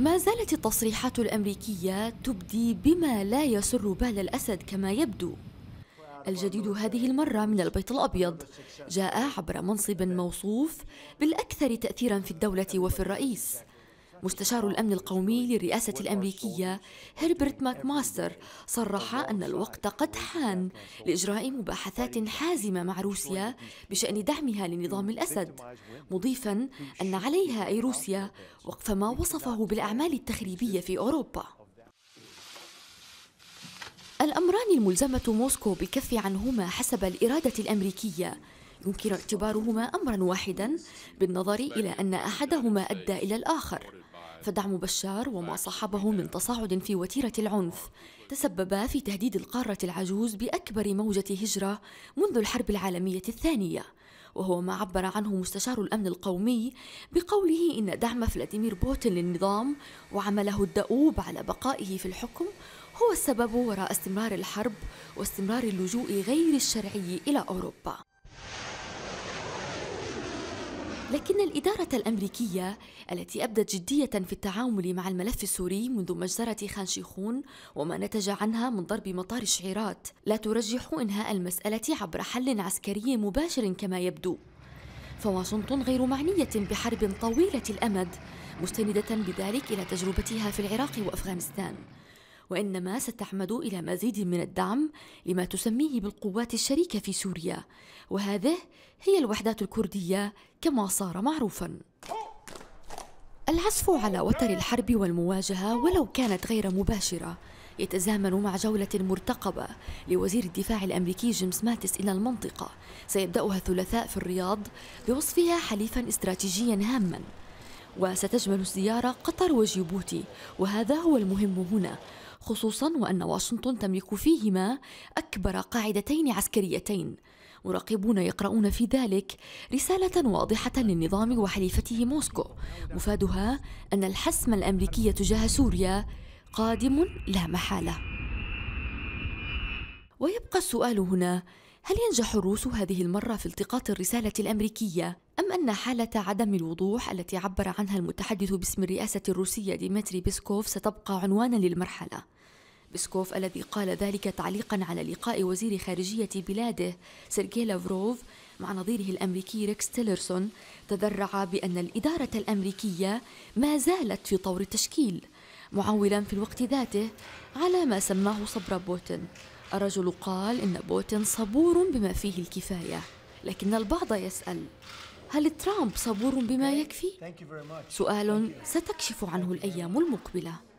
ما زالت التصريحات الأمريكية تبدي بما لا يسر بال الأسد كما يبدو الجديد هذه المرة من البيت الأبيض جاء عبر منصب موصوف بالأكثر تأثيرا في الدولة وفي الرئيس مستشار الأمن القومي للرئاسة الأمريكية هربرت ماك ماستر صرح أن الوقت قد حان لإجراء مباحثات حازمة مع روسيا بشأن دعمها لنظام الأسد مضيفا أن عليها أي روسيا وقف ما وصفه بالأعمال التخريبية في أوروبا الأمران الملزمة موسكو بالكف عنهما حسب الإرادة الأمريكية يمكن اعتبارهما امرا واحدا بالنظر الى ان احدهما ادى الى الاخر فدعم بشار وما صاحبه من تصاعد في وتيرة العنف تسببا في تهديد القارة العجوز بأكبر موجة هجرة منذ الحرب العالمية الثانية وهو ما عبر عنه مستشار الأمن القومي بقوله إن دعم فلاديمير بوتين للنظام وعمله الدؤوب على بقائه في الحكم هو السبب وراء استمرار الحرب واستمرار اللجوء غير الشرعي إلى أوروبا لكن الإدارة الأمريكية التي أبدت جدية في التعامل مع الملف السوري منذ مجزرة خان شيخون وما نتج عنها من ضرب مطار شعيرات لا ترجح إنهاء المسألة عبر حل عسكري مباشر كما يبدو فواشنطن غير معنية بحرب طويلة الأمد مستندة بذلك إلى تجربتها في العراق وأفغانستان وإنما ستعمد إلى مزيد من الدعم لما تسميه بالقوات الشريكة في سوريا وهذه هي الوحدات الكردية كما صار معروفاً العزف على وتر الحرب والمواجهة ولو كانت غير مباشرة يتزامن مع جولة مرتقبة لوزير الدفاع الأمريكي جيمس ماتس إلى المنطقة سيبدأها الثلاثاء في الرياض بوصفها حليفا استراتيجيا هاما وستشمل الزيارة قطر وجيبوتي وهذا هو المهم هنا خصوصا وأن واشنطن تملك فيهما أكبر قاعدتين عسكريتين مراقبون يقرؤون في ذلك رسالة واضحة للنظام وحليفته موسكو مفادها أن الحسم الأمريكي تجاه سوريا قادم لا محالة ويبقى السؤال هنا هل ينجح الروس هذه المرة في التقاط الرسالة الأمريكية أم أن حالة عدم الوضوح التي عبر عنها المتحدث باسم الرئاسة الروسية ديمتري بيسكوف ستبقى عنوانا للمرحلة؟ بسكوف الذي قال ذلك تعليقا على لقاء وزير خارجية بلاده سيرجي لافروف مع نظيره الأمريكي ريكس تيلرسون تذرع بأن الإدارة الأمريكية ما زالت في طور التشكيل معولا في الوقت ذاته على ما سماه صبر بوتن الرجل قال إن بوتن صبور بما فيه الكفاية لكن البعض يسأل هل ترامب صبور بما يكفي؟ سؤال ستكشف عنه الأيام المقبلة